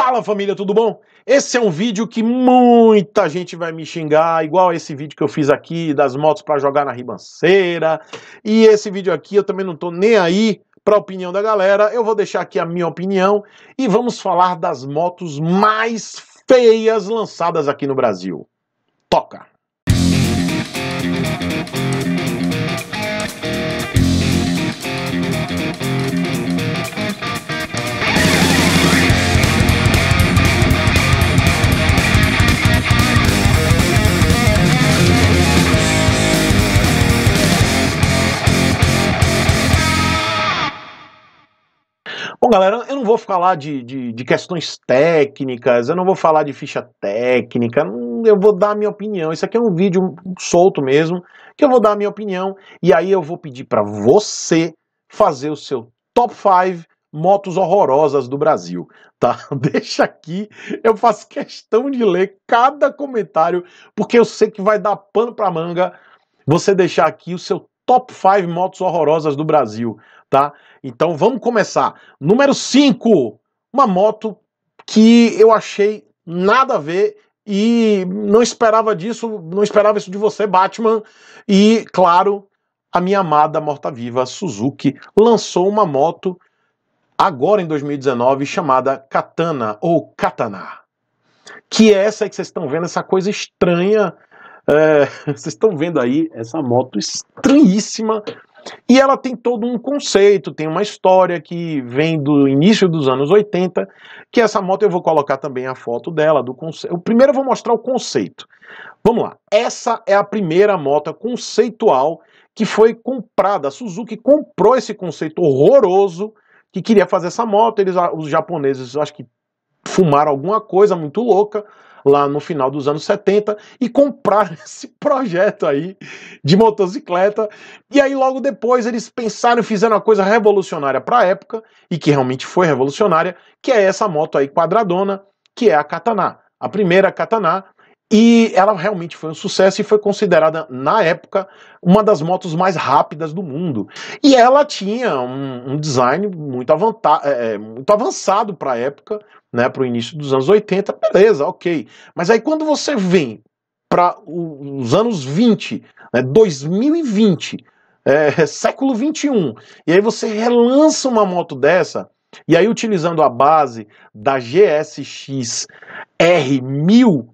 Fala família, tudo bom? Esse é um vídeo que muita gente vai me xingar, igual esse vídeo que eu fiz aqui das motos para jogar na ribanceira. E esse vídeo aqui eu também não tô nem aí para a opinião da galera. Eu vou deixar aqui a minha opinião e vamos falar das motos mais feias lançadas aqui no Brasil. Toca. Música galera, eu não vou falar de, de, de, questões técnicas, eu não vou falar de ficha técnica, eu vou dar a minha opinião. Isso aqui é um vídeo solto mesmo, que eu vou dar a minha opinião e aí eu vou pedir para você fazer o seu top 5 motos horrorosas do Brasil, tá? Deixa aqui, eu faço questão de ler cada comentário, porque eu sei que vai dar pano para manga você deixar aqui o seu top 5 motos horrorosas do Brasil, tá? Então vamos começar. Número 5, uma moto que eu achei nada a ver e não esperava disso, não esperava isso de você, Batman. E claro, a minha amada morta-viva Suzuki lançou uma moto agora em 2019 chamada Katana ou Katana, que é essa aí que vocês estão vendo, essa coisa estranha é, vocês estão vendo aí essa moto estranhíssima. E ela tem todo um conceito, tem uma história que vem do início dos anos 80, que essa moto eu vou colocar também a foto dela, do conceito. Primeiro eu vou mostrar o conceito. Vamos lá. Essa é a primeira moto conceitual que foi comprada. A Suzuki comprou esse conceito horroroso que queria fazer essa moto. Eles, os japoneses, acho que fumaram alguma coisa muito louca lá no final dos anos 70 e compraram esse projeto aí de motocicleta. E aí logo depois eles pensaram e fizeram uma coisa revolucionária para a época e que realmente foi revolucionária, que é essa moto aí quadradona, que é a Katana. A primeira Katana e ela realmente foi um sucesso e foi considerada, na época, uma das motos mais rápidas do mundo. E ela tinha um, um design muito, é, é, muito avançado para a época, né, para o início dos anos 80, beleza, ok. Mas aí quando você vem para os anos 20, né, 2020, é, século 21, e aí você relança uma moto dessa, e aí utilizando a base da GSX R1000,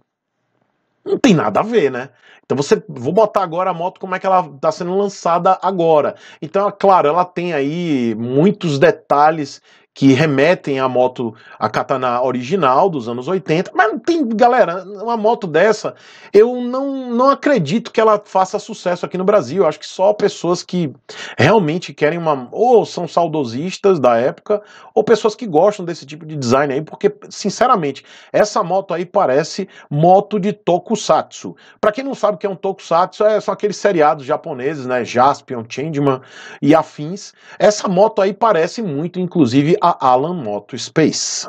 não tem nada a ver, né? Então você vou botar agora a moto como é que ela está sendo lançada agora. Então, é claro, ela tem aí muitos detalhes que remetem à moto, à katana original dos anos 80, mas não tem, galera, uma moto dessa, eu não, não acredito que ela faça sucesso aqui no Brasil. Eu acho que só pessoas que realmente querem uma. ou são saudosistas da época, ou pessoas que gostam desse tipo de design aí, porque, sinceramente, essa moto aí parece moto de tokusatsu. Para quem não sabe o que é um tokusatsu, é, são aqueles seriados japoneses, né? Jaspion, Changeman e afins. Essa moto aí parece muito, inclusive, a Alan Moto Space.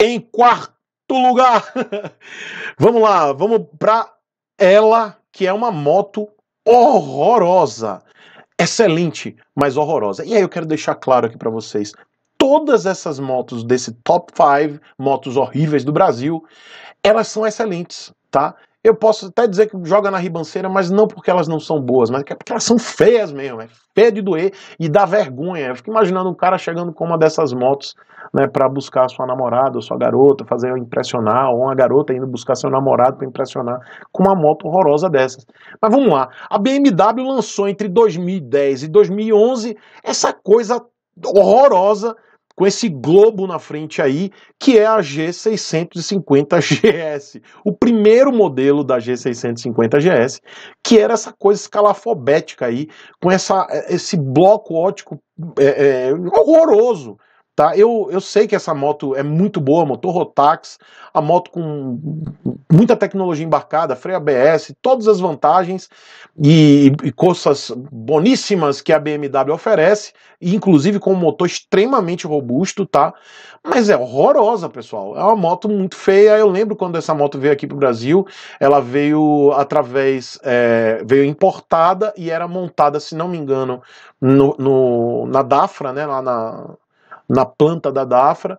Em quarto lugar, vamos lá, vamos para ela, que é uma moto horrorosa. Excelente, mas horrorosa. E aí eu quero deixar claro aqui para vocês, todas essas motos desse top 5, motos horríveis do Brasil, elas são excelentes, tá? Eu posso até dizer que joga na ribanceira, mas não porque elas não são boas, mas é porque elas são feias mesmo. É feia de doer e dá vergonha. Eu fico imaginando um cara chegando com uma dessas motos né, para buscar sua namorada ou sua garota, fazer impressionar, ou uma garota indo buscar seu namorado para impressionar com uma moto horrorosa dessas. Mas vamos lá. A BMW lançou entre 2010 e 2011 essa coisa horrorosa com esse globo na frente aí, que é a G650GS, o primeiro modelo da G650GS, que era essa coisa escalafobética aí, com essa, esse bloco ótico é, é, horroroso, Tá? Eu, eu sei que essa moto é muito boa, motor Rotax, a moto com muita tecnologia embarcada, freio ABS, todas as vantagens e, e coisas boníssimas que a BMW oferece, inclusive com um motor extremamente robusto, tá? Mas é horrorosa, pessoal. É uma moto muito feia. Eu lembro quando essa moto veio aqui para o Brasil, ela veio através, é, veio importada e era montada, se não me engano, no, no na Dafra, né? Lá na na planta da Dafra.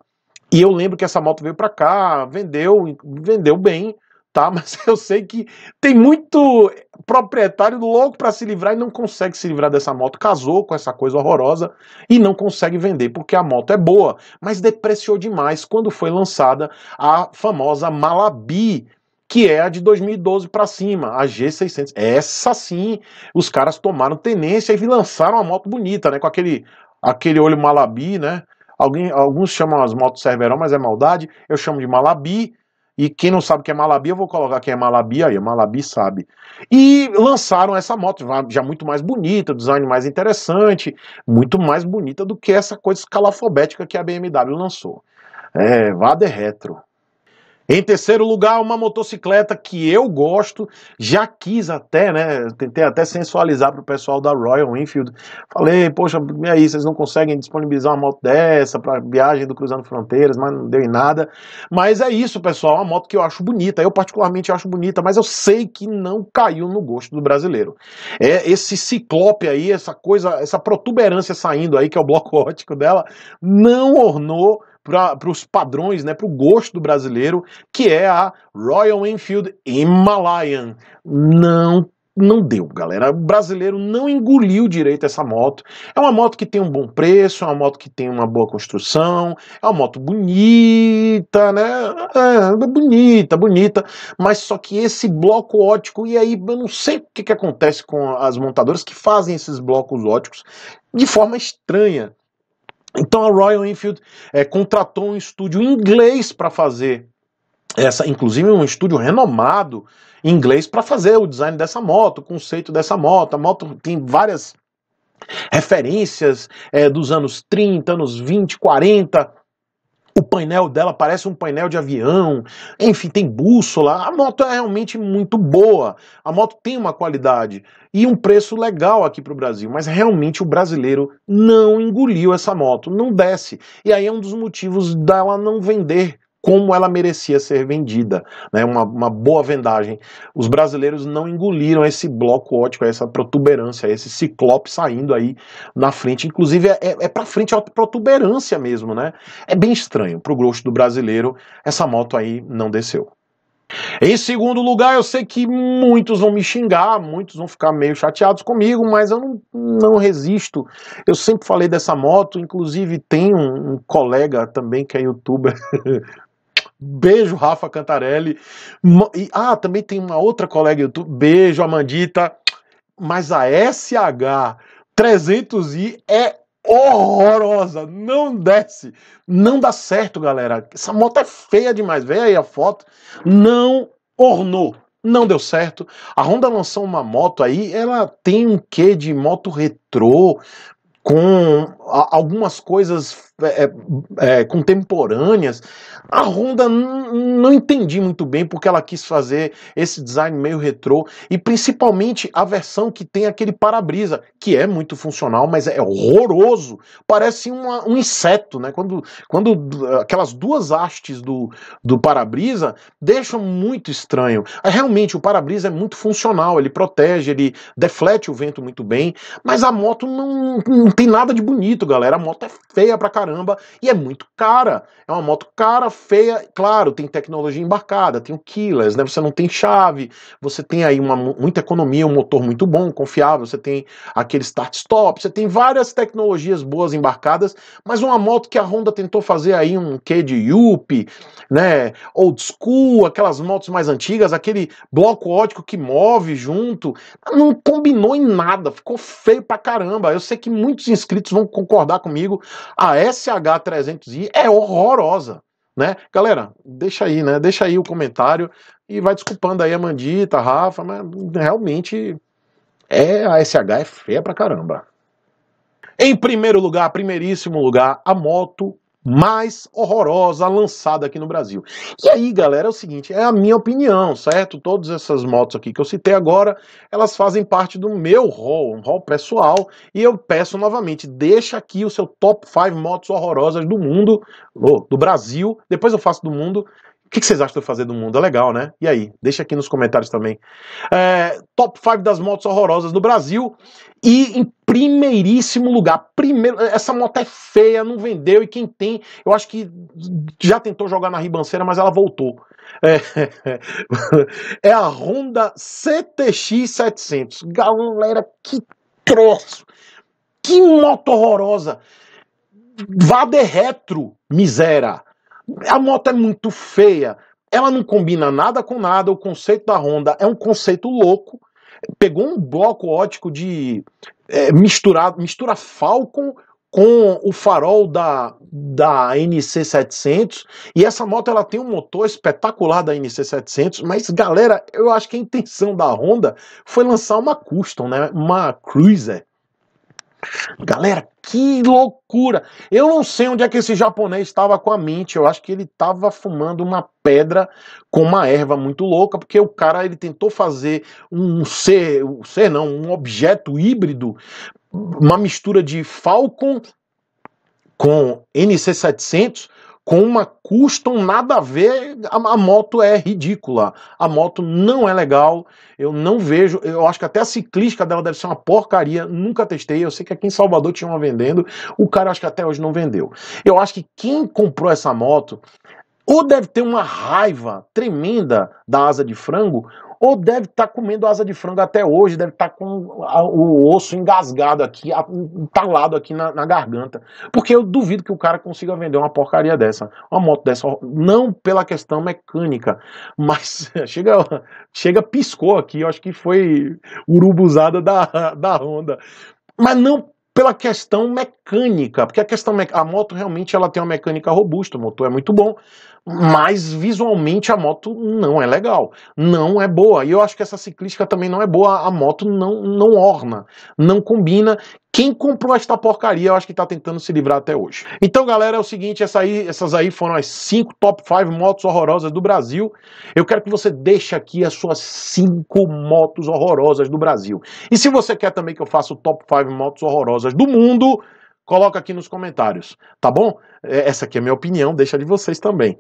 E eu lembro que essa moto veio para cá, vendeu, vendeu bem, tá? Mas eu sei que tem muito proprietário louco para se livrar e não consegue se livrar dessa moto. Casou com essa coisa horrorosa e não consegue vender porque a moto é boa, mas depreciou demais quando foi lançada a famosa Malabi, que é a de 2012 para cima, a G600. Essa sim, os caras tomaram tenência e lançaram uma moto bonita, né? Com aquele, aquele olho malabi, né? Alguém, alguns chamam as motos Cerveró, mas é maldade. Eu chamo de Malabi. E quem não sabe o que é Malabi, eu vou colocar quem é Malabi aí. Malabi sabe. E lançaram essa moto já muito mais bonita, design mais interessante, muito mais bonita do que essa coisa escalafobética que a BMW lançou. É, vá de retro. Em terceiro lugar, uma motocicleta que eu gosto, já quis até, né? Tentei até sensualizar para o pessoal da Royal Enfield. Falei, poxa, e aí, vocês não conseguem disponibilizar uma moto dessa para viagem do Cruzando Fronteiras, mas não deu em nada. Mas é isso, pessoal, é uma moto que eu acho bonita, eu particularmente acho bonita, mas eu sei que não caiu no gosto do brasileiro. É esse ciclope aí, essa coisa, essa protuberância saindo aí, que é o bloco ótico dela, não ornou para os padrões, né, para o gosto do brasileiro, que é a Royal Enfield Himalayan. Não não deu, galera. O brasileiro não engoliu direito essa moto. É uma moto que tem um bom preço, é uma moto que tem uma boa construção, é uma moto bonita, né? É, é bonita, bonita, mas só que esse bloco ótico, e aí eu não sei o que, que acontece com as montadoras que fazem esses blocos óticos de forma estranha. Então a Royal Enfield é, contratou um estúdio inglês para fazer essa, inclusive um estúdio renomado inglês para fazer o design dessa moto, o conceito dessa moto. A moto tem várias referências é, dos anos 30, anos 20, 40. O painel dela parece um painel de avião, enfim, tem bússola. A moto é realmente muito boa. A moto tem uma qualidade e um preço legal aqui para o Brasil, mas realmente o brasileiro não engoliu essa moto, não desce. E aí é um dos motivos dela não vender como ela merecia ser vendida, né? uma, uma boa vendagem. Os brasileiros não engoliram esse bloco ótico, essa protuberância, esse ciclope saindo aí na frente. Inclusive, é, é, é para frente é a protuberância mesmo, né? É bem estranho. Para o gosto do brasileiro, essa moto aí não desceu. Em segundo lugar, eu sei que muitos vão me xingar, muitos vão ficar meio chateados comigo, mas eu não, não resisto. Eu sempre falei dessa moto, inclusive tem um, um colega também que é youtuber, Beijo, Rafa Cantarelli. E, ah, também tem uma outra colega YouTube. Beijo, Amandita. Mas a SH 300i é horrorosa. Não desce. Não dá certo, galera. Essa moto é feia demais. Vê aí a foto. Não ornou. Não deu certo. A Honda lançou uma moto aí, ela tem um quê de moto retrô, com algumas coisas é, é, contemporâneas. A Honda não entendi muito bem porque ela quis fazer esse design meio retrô e principalmente a versão que tem aquele para-brisa, que é muito funcional, mas é horroroso. Parece uma, um inseto, né? Quando, quando aquelas duas hastes do, do para-brisa deixam muito estranho. É, realmente o para-brisa é muito funcional, ele protege, ele deflete o vento muito bem, mas a moto não, não tem nada de bonito, galera. A moto é feia pra caramba caramba e é muito cara. É uma moto cara, feia, claro, tem tecnologia embarcada, tem o keyless, né? Você não tem chave, você tem aí uma, muita economia, um motor muito bom, confiável, você tem aquele start-stop, você tem várias tecnologias boas embarcadas, mas uma moto que a Honda tentou fazer aí um quê de Yuppie, né? Old school, aquelas motos mais antigas, aquele bloco ótico que move junto, não combinou em nada, ficou feio pra caramba. Eu sei que muitos inscritos vão concordar comigo. a ah, essa SH300i é horrorosa, né? Galera, deixa aí, né? Deixa aí o comentário e vai desculpando aí a Mandita, a Rafa, mas realmente é a SH é feia pra caramba. Em primeiro lugar, primeiríssimo lugar, a moto mais horrorosa lançada aqui no Brasil. E aí, galera, é o seguinte, é a minha opinião, certo? Todas essas motos aqui que eu citei agora, elas fazem parte do meu rol, um rol pessoal, e eu peço novamente, deixa aqui o seu top 5 motos horrorosas do mundo, do Brasil, depois eu faço do mundo, o que, vocês acham de eu fazer do mundo? É legal, né? E aí? Deixa aqui nos comentários também. É, top 5 das motos horrorosas no Brasil. E em primeiríssimo lugar, primeiro, essa moto é feia, não vendeu. E quem tem, eu acho que já tentou jogar na ribanceira, mas ela voltou. É, é a Honda CTX 700. Galera, que troço! Que moto horrorosa! Vá de retro, miséria! A moto é muito feia. Ela não combina nada com nada. O conceito da Honda é um conceito louco. Pegou um bloco ótico de é, misturado, mistura Falcon com o farol da, da NC700 e essa moto ela tem um motor espetacular da NC700, mas galera, eu acho que a intenção da Honda foi lançar uma custom, né, uma cruiser. Galera, que loucura! Eu não sei onde é que esse japonês estava com a mente. Eu acho que ele estava fumando uma pedra com uma erva muito louca, porque o cara ele tentou fazer um ser, um ser não, um objeto híbrido, uma mistura de Falcon com NC700 com uma custom nada a ver, a, a, moto é ridícula. A moto não é legal. Eu não vejo, eu acho que até a ciclística dela deve ser uma porcaria. Nunca testei. Eu sei que aqui em Salvador tinha uma vendendo. O cara acho que até hoje não vendeu. Eu acho que quem comprou essa moto ou deve ter uma raiva tremenda da asa de frango, ou deve estar tá comendo asa de frango até hoje, deve estar tá com o osso engasgado aqui, entalado aqui na, na, garganta. Porque eu duvido que o cara consiga vender uma porcaria dessa, uma moto dessa, não pela questão mecânica, mas chega, chega piscou aqui, eu acho que foi urubuzada da, da Honda. Mas não pela questão mecânica, porque a questão a moto realmente ela tem uma mecânica robusta, o motor é muito bom, mas visualmente a moto não é legal, não é boa. E eu acho que essa ciclística também não é boa, a moto não, não orna, não combina. Quem comprou esta porcaria, eu acho que está tentando se livrar até hoje. Então, galera, é o seguinte, essa aí, essas aí foram as 5 top 5 motos horrorosas do Brasil. Eu quero que você deixe aqui as suas 5 motos horrorosas do Brasil. E se você quer também que eu faça o top 5 motos horrorosas do mundo, coloca aqui nos comentários, tá bom? É, essa aqui é a minha opinião, deixa de vocês também.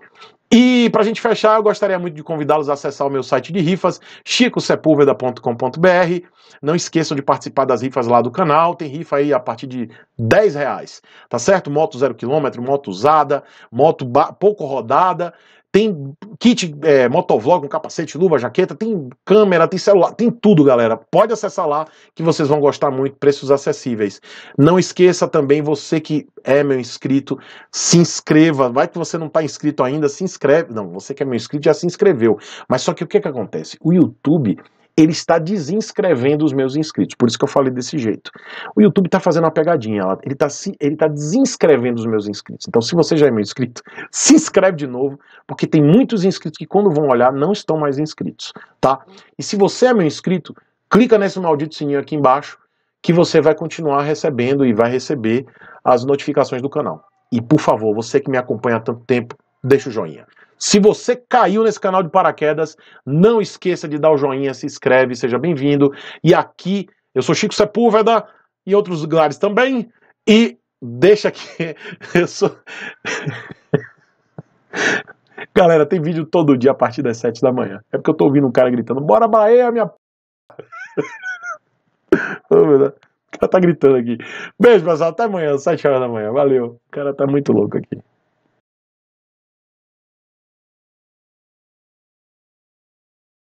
E para a gente fechar, eu gostaria muito de convidá-los a acessar o meu site de rifas, chicosepulveda.com.br. Não esqueçam de participar das rifas lá do canal, tem rifa aí a partir de 10 reais, tá certo? Moto zero quilômetro, moto usada, moto pouco rodada, tem kit é, motovlog, um capacete, luva, jaqueta, tem câmera, tem celular, tem tudo, galera. Pode acessar lá que vocês vão gostar muito, preços acessíveis. Não esqueça também, você que é meu inscrito, se inscreva. Vai que você não está inscrito ainda, se inscreve. Não, você que é meu inscrito já se inscreveu. Mas só que o que, que acontece? O YouTube ele está desinscrevendo os meus inscritos. Por isso que eu falei desse jeito. O YouTube está fazendo uma pegadinha, ele está ele tá desinscrevendo os meus inscritos. Então, se você já é meu inscrito, se inscreve de novo, porque tem muitos inscritos que quando vão olhar não estão mais inscritos, tá? E se você é meu inscrito, clica nesse maldito sininho aqui embaixo que você vai continuar recebendo e vai receber as notificações do canal. E por favor, você que me acompanha há tanto tempo, deixa o joinha. Se você caiu nesse canal de paraquedas, não esqueça de dar o joinha, se inscreve, seja bem-vindo. E aqui, eu sou Chico Sepúlveda e outros lugares também. E deixa aqui, eu sou. Galera, tem vídeo todo dia a partir das 7 da manhã. É porque eu tô ouvindo um cara gritando: Bora Bahia, minha. o cara tá gritando aqui. Beijo, pessoal. Até amanhã, 7 horas da manhã. Valeu. O cara tá muito louco aqui.